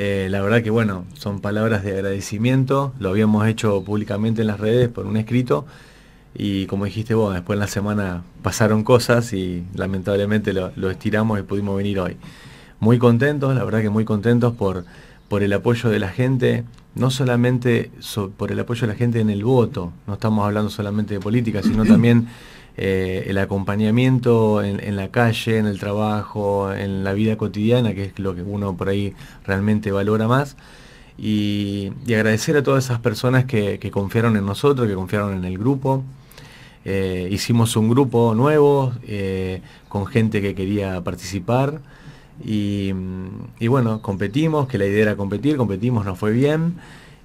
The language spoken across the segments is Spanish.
Eh, la verdad que bueno, son palabras de agradecimiento, lo habíamos hecho públicamente en las redes por un escrito y como dijiste vos, después en la semana pasaron cosas y lamentablemente lo, estiramos y pudimos venir hoy. Muy contentos, la verdad que muy contentos por, por el apoyo de la gente, no solamente por el apoyo de la gente en el voto, no estamos hablando solamente de política, sino también eh, el acompañamiento en, la calle, en el trabajo, en la vida cotidiana, que es lo que uno por ahí realmente valora más. Y, agradecer a todas esas personas que, confiaron en nosotros, que confiaron en el grupo. Eh, hicimos un grupo nuevo eh, con gente que quería participar. Y, bueno, competimos, que la idea era competir, competimos, nos fue bien.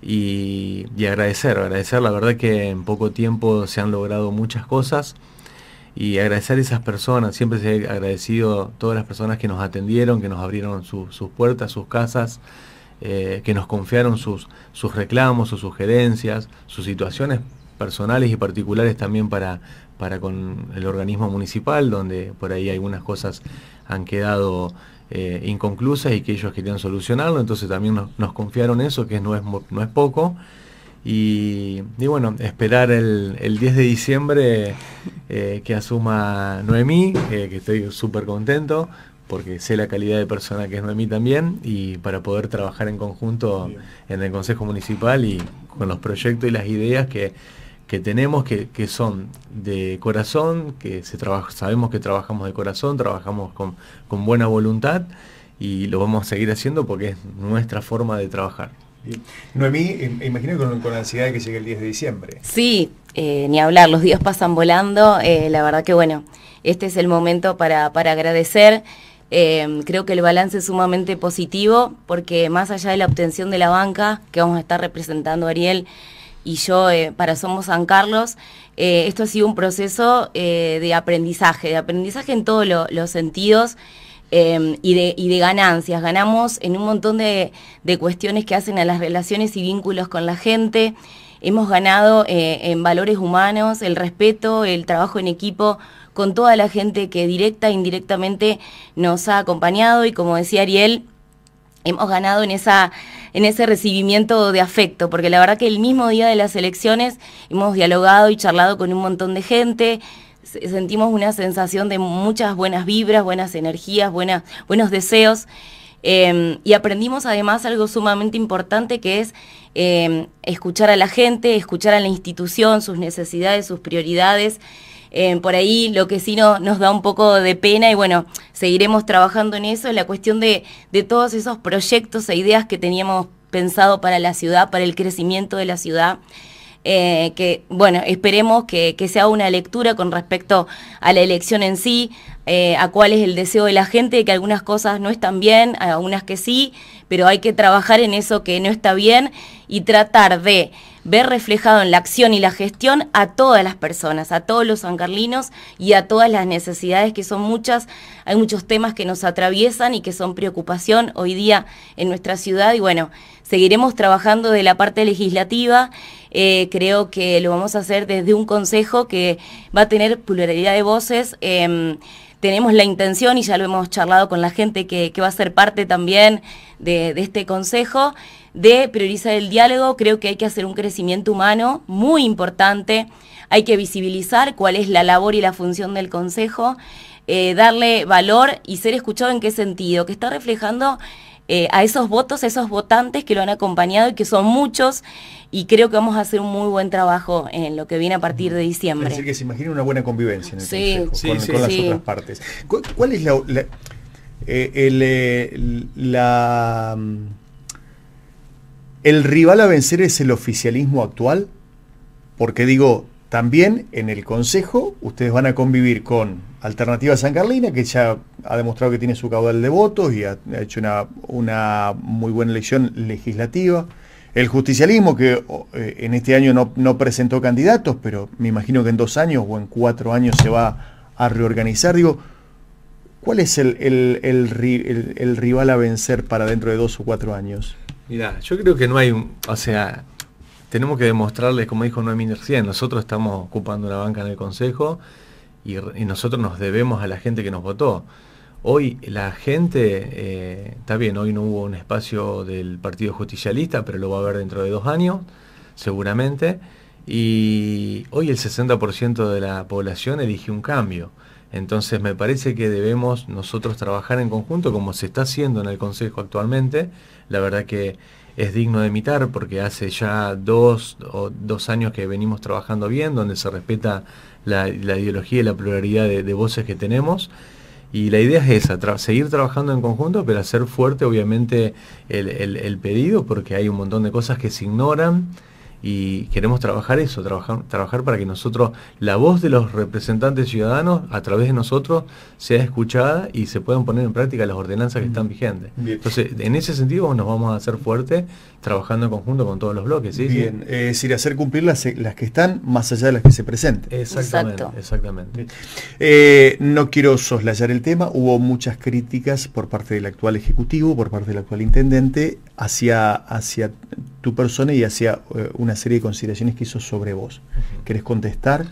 Y, y agradecer, agradecer, la verdad que en poco tiempo se han logrado muchas cosas y agradecer a esas personas, siempre se ha agradecido a todas las personas que nos atendieron, que nos abrieron sus puertas, sus casas, eh, que nos confiaron sus, sus reclamos, sus sugerencias, sus situaciones personales y particulares también para, para con el organismo municipal, donde por ahí algunas cosas han quedado eh, inconclusas y que ellos querían solucionarlo, entonces también nos, confiaron eso, que es, no es poco. Y, bueno, esperar el, 10 de diciembre eh, que asuma Noemí, eh, que estoy súper contento porque sé la calidad de persona que es Noemí también y para poder trabajar en conjunto en el Consejo Municipal y con los proyectos y las ideas que, tenemos que, son de corazón, que sabemos que trabajamos de corazón, trabajamos con buena voluntad y lo vamos a seguir haciendo porque es nuestra forma de trabajar. Noemí, eh, imagino con, la ansiedad de que llegue el 10 de diciembre. Sí, eh, ni hablar, los días pasan volando. Eh, la verdad que bueno, este es el momento para, agradecer. creo que el balance es sumamente positivo porque más allá de la obtención de la banca que vamos a estar representando Ariel y yo para Somos San Carlos, esto ha sido un proceso de aprendizaje, de aprendizaje en todos los sentidos. Em, y, de, de, ganancias. Ganamos en un montón de, cuestiones que hacen a las relaciones y vínculos con la gente. Hemos ganado eh, en valores humanos, el respeto, el trabajo en equipo con toda la gente que directa e indirectamente nos ha acompañado y como decía Ariel, hemos ganado en esa en ese recibimiento de afecto, porque la verdad que el mismo día de las elecciones hemos dialogado y charlado con un montón de gente, sentimos una sensación de muchas buenas vibras, buenas energías, buenas buenos deseos. Em, y aprendimos además algo sumamente importante que es em, escuchar a la gente, escuchar a la institución, sus necesidades, sus prioridades. Em, por ahí lo que sí no, nos da un poco de pena y bueno, seguiremos trabajando en eso, en la cuestión de, de todos esos proyectos e ideas que teníamos pensado para la ciudad, para el crecimiento de la ciudad. Eh, que bueno, esperemos que, que, sea una lectura con respecto a la elección en sí, eh, a cuál es el deseo de la gente, que algunas cosas no están bien, algunas que sí, pero hay que trabajar en eso que no está bien y tratar de ver reflejado en la acción y la gestión a todas las personas, a todos los sancarlinos y a todas las necesidades que son muchas. Hay muchos temas que nos atraviesan y que son preocupación hoy día en nuestra ciudad y bueno, seguiremos trabajando de la parte legislativa. Eh, creo que lo vamos a hacer desde un consejo que va a tener pluralidad de voces. Em, tenemos la intención, y ya lo hemos charlado con la gente que, va a ser parte también de este consejo, de priorizar el diálogo, creo que hay que hacer un crecimiento humano muy importante, hay que visibilizar cuál es la labor y la función del Consejo, eh, darle valor y ser escuchado en qué sentido, que está reflejando eh, a esos votos, a esos votantes que lo han acompañado y que son muchos y creo que vamos a hacer un muy buen trabajo en lo que viene a partir de diciembre. Así que se imagina una buena convivencia en el Consejo con, las otras partes. ¿Cuál, es la eh, ¿El rival a vencer es el oficialismo actual? Porque digo, también en el Consejo ustedes van a convivir con Alternativa San Carlina, que ya ha demostrado que tiene su caudal de votos y ha, hecho una, muy buena elección legislativa. El justicialismo, que eh, en este año no, presentó candidatos, pero me imagino que en dos años o en cuatro años se va a reorganizar. Digo, ¿cuál es el rival a vencer para dentro de dos o cuatro años? Mira, yo creo que no hay un, o sea, tenemos que demostrarles, como dijo Noemí recién, nosotros estamos ocupando una banca en el Consejo y, nosotros nos debemos a la gente que nos votó. Hoy la gente, eh, está bien, hoy no hubo un espacio del Partido Justicialista, pero lo va a haber dentro de dos años, seguramente. Y hoy el 60% de la población elige un cambio. Entonces me parece que debemos nosotros trabajar en conjunto, como se está haciendo en el Consejo actualmente. La verdad que es digno de imitar porque hace ya dos o dos años que venimos trabajando bien, donde se respeta la, ideología y la pluralidad de, voces que tenemos. Y la idea es esa, seguir trabajando en conjunto, pero hacer fuerte obviamente el pedido, porque hay un montón de cosas que se ignoran, y queremos trabajar eso, trabajar, trabajar para que nosotros, la voz de los representantes ciudadanos a través de nosotros sea escuchada y se puedan poner en práctica las ordenanzas que están mm. vigentes. Entonces, en ese sentido nos vamos a hacer fuertes trabajando en conjunto con todos los bloques. ¿sí? Bien, es decir, hacer cumplir las, las, que están más allá de las que se presenten. Exactamente, exactamente. Eh, no quiero soslayar el tema, hubo muchas críticas por parte del actual Ejecutivo, por parte del actual Intendente, hacia, hacia tu persona y hacia eh, una serie de consideraciones que hizo sobre vos. ¿Querés contestar?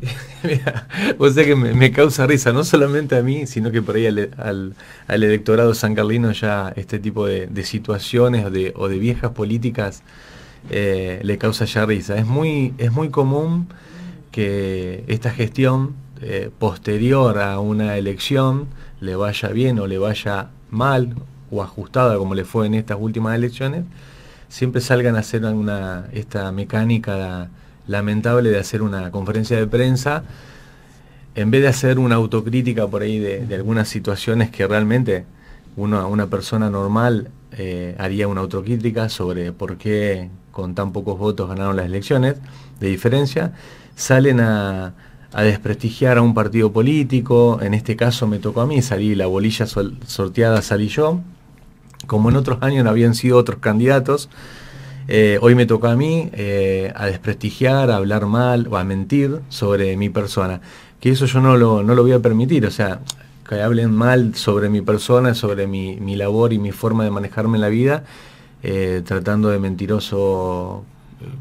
Mira, sea que me, causa risa, no solamente a mí, sino que por ahí al, electorado san carlino ya este tipo de, situaciones o de, viejas políticas eh, le causa ya risa. Es muy, es muy común que esta gestión eh, posterior a una elección le vaya bien o le vaya mal o ajustada como le fue en estas últimas elecciones, siempre salgan a hacer esta mecánica lamentable de hacer una conferencia de prensa, en vez de hacer una autocrítica por ahí de, algunas situaciones que realmente una persona normal eh, haría una autocrítica sobre por qué con tan pocos votos ganaron las elecciones de diferencia, salen a, desprestigiar a un partido político, en este caso me tocó a mí, salí la bolilla sorteada, salí yo, como en otros años no habían sido otros candidatos, eh, hoy me toca a mí eh, a desprestigiar, a hablar mal o a mentir sobre mi persona. Que eso yo no lo, voy a permitir, o sea, que hablen mal sobre mi persona, sobre mi, labor y mi forma de manejarme en la vida, eh, tratando de mentiroso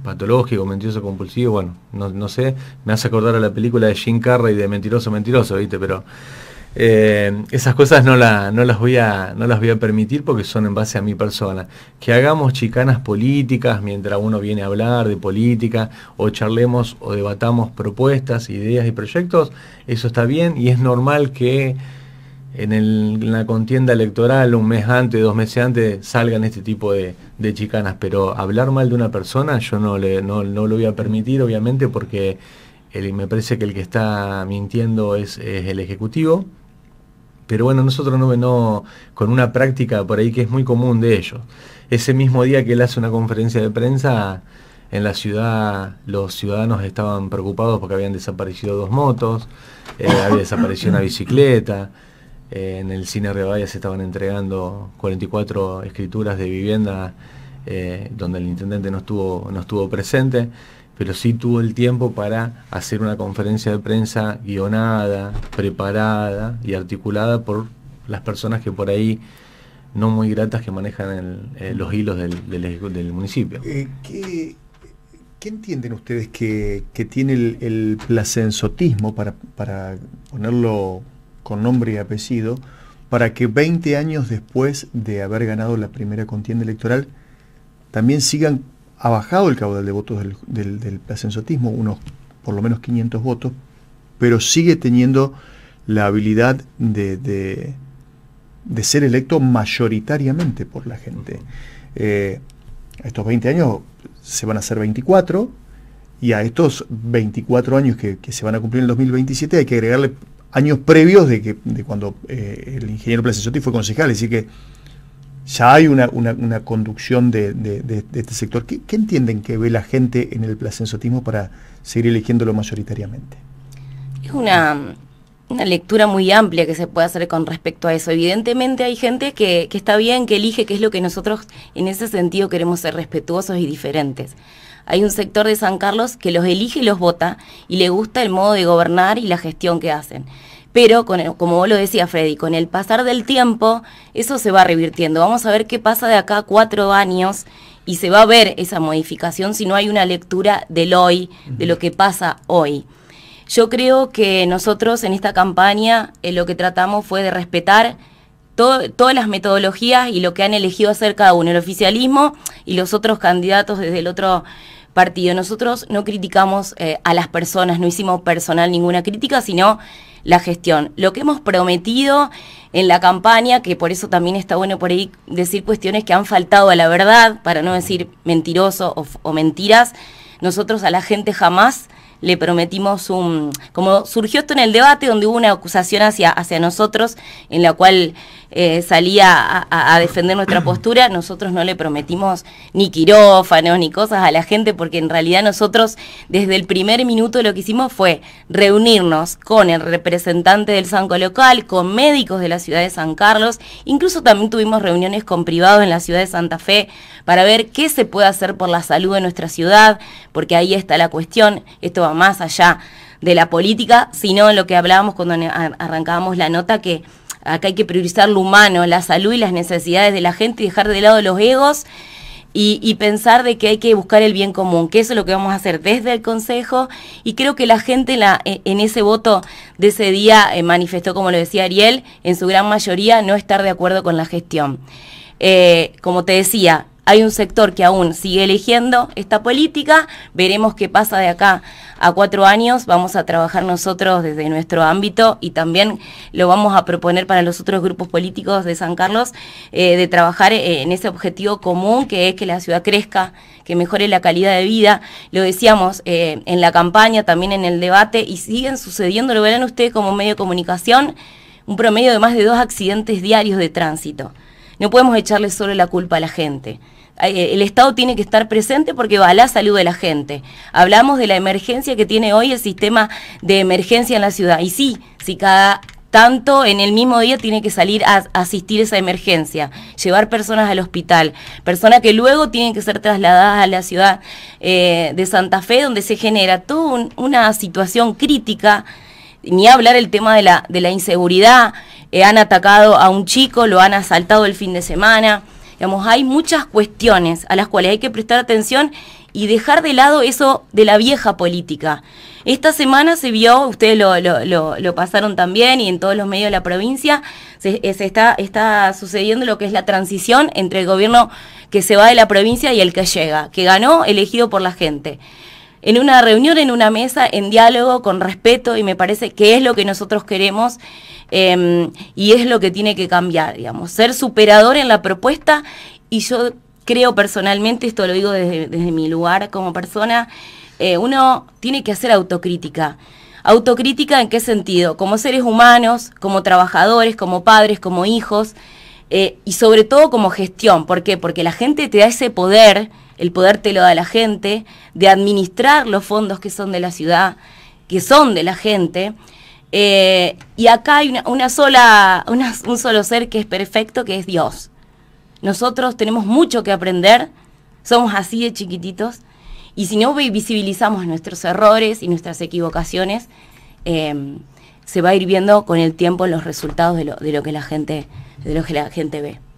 patológico, mentiroso compulsivo, bueno, no, no, sé, me hace acordar a la película de Jim Carrey de Mentiroso, Mentiroso, ¿viste? Pero eh, esas cosas no, las voy a, no las voy a permitir porque son en base a mi persona. Que hagamos chicanas políticas mientras uno viene a hablar de política o charlemos o debatamos propuestas, ideas y proyectos, eso está bien y es normal que en, la contienda electoral un mes antes, dos meses antes salgan este tipo de, chicanas, pero hablar mal de una persona yo no, no, lo voy a permitir obviamente porque... me parece que el que está mintiendo es el Ejecutivo, pero bueno, nosotros no, venimos con una práctica por ahí que es muy común de ellos. Ese mismo día que él hace una conferencia de prensa, en la ciudad los ciudadanos estaban preocupados porque habían desaparecido dos motos, eh, había desaparecido una bicicleta, eh, en el cine Valle se estaban entregando 44 escrituras de vivienda eh, donde el intendente no estuvo, no estuvo presente pero sí tuvo el tiempo para hacer una conferencia de prensa guionada, preparada y articulada por las personas que por ahí no muy gratas que manejan eh, los hilos del, del, del municipio. Eh, ¿qué, entienden ustedes que, tiene el, placensotismo, para, para, ponerlo con nombre y apellido, para que 20 años después de haber ganado la primera contienda electoral, también sigan ha bajado el caudal de votos del, del, unos por lo menos 500 votos, pero sigue teniendo la habilidad de, ser electo mayoritariamente por la gente. A eh, estos 20 años se van a hacer 24 y a estos 24 años que, se van a cumplir en el 2027 hay que agregarle años previos de, que, cuando eh, el ingeniero plasensotismo fue concejal, así que ya hay una, conducción de, este sector. ¿Qué, entienden que ve la gente en el placensotismo para seguir eligiéndolo mayoritariamente? Es una, lectura muy amplia que se puede hacer con respecto a eso. Evidentemente hay gente que, que está bien, que elige, que es lo que nosotros en ese sentido queremos ser respetuosos y diferentes hay un sector de San Carlos que los elige y los vota y le gusta el modo de gobernar y la gestión que hacen. Pero, como vos lo decías, Freddy, con el pasar del tiempo, eso se va revirtiendo. Vamos a ver qué pasa de acá a cuatro años y se va a ver esa modificación si no hay una lectura del hoy, de lo que pasa hoy. Yo creo que nosotros en esta campaña eh, lo que tratamos fue de respetar todas las metodologías y lo que han elegido hacer cada uno, el oficialismo y los otros candidatos desde el otro partido. Nosotros no criticamos eh, a las personas, no hicimos personal ninguna crítica, sino la gestión. Lo que hemos prometido en la campaña, que por eso también está bueno por ahí decir cuestiones que han faltado a la verdad, para no decir mentiroso o, mentiras, nosotros a la gente jamás le prometimos un... Como surgió esto en el debate, donde hubo una acusación hacia, hacia nosotros, en la cual eh, salía a, defender nuestra postura, nosotros no le prometimos ni quirófanos ni cosas a la gente, porque en realidad nosotros desde el primer minuto lo que hicimos fue reunirnos con el representante del Sanco local, con médicos de la ciudad de San Carlos, incluso también tuvimos reuniones con privados en la ciudad de Santa Fe para ver qué se puede hacer por la salud de nuestra ciudad, porque ahí está la cuestión, esto va más allá de la política, sino lo que hablábamos cuando arrancábamos la nota, que Acá hay que priorizar lo humano, la salud y las necesidades de la gente y dejar de lado los egos y, pensar de que hay que buscar el bien común, que eso es lo que vamos a hacer desde el Consejo y creo que la gente eh, en, ese voto de ese día eh, manifestó, como lo decía Ariel, en su gran mayoría no estar de acuerdo con la gestión. Eh, como te decía, hay un sector que aún sigue eligiendo esta política. Veremos qué pasa de acá a cuatro años. Vamos a trabajar nosotros desde nuestro ámbito y también lo vamos a proponer para los otros grupos políticos de San Carlos eh, de trabajar eh, en ese objetivo común que es que la ciudad crezca, que mejore la calidad de vida. Lo decíamos eh, en la campaña, también en el debate y siguen sucediendo, lo verán ustedes como medio de comunicación, un promedio de más de dos accidentes diarios de tránsito. No podemos echarle solo la culpa a la gente. Eh, el Estado tiene que estar presente porque va a la salud de la gente. Hablamos de la emergencia que tiene hoy el sistema de emergencia en la ciudad. Y sí, si cada tanto en el mismo día tiene que salir a asistir esa emergencia, llevar personas al hospital, personas que luego tienen que ser trasladadas a la ciudad eh, de Santa Fe, donde se genera toda una situación crítica, ni hablar el tema de la, de la inseguridad, eh, han atacado a un chico, lo han asaltado el fin de semana. Digamos, hay muchas cuestiones a las cuales hay que prestar atención y dejar de lado eso de la vieja política. Esta semana se vio, ustedes lo, pasaron también y en todos los medios de la provincia, se, eh, está sucediendo lo que es la transición entre el gobierno que se va de la provincia y el que llega, que ganó elegido por la gente en una reunión, en una mesa, en diálogo, con respeto, y me parece que es lo que nosotros queremos em, y es lo que tiene que cambiar, digamos, ser superador en la propuesta y yo creo personalmente, esto lo digo desde, mi lugar como persona, eh, uno tiene que hacer autocrítica. Autocrítica en qué sentido? Como seres humanos, como trabajadores, como padres, como hijos, eh, y sobre todo como gestión. ¿Por qué? Porque la gente te da ese poder el poder te lo da la gente, de administrar los fondos que son de la ciudad, que son de la gente. Eh, y acá hay una, sola, un solo ser que es perfecto, que es Dios. Nosotros tenemos mucho que aprender, somos así de chiquititos, y si no visibilizamos nuestros errores y nuestras equivocaciones, em, se va a ir viendo con el tiempo los resultados de lo que la gente, de lo que la gente ve.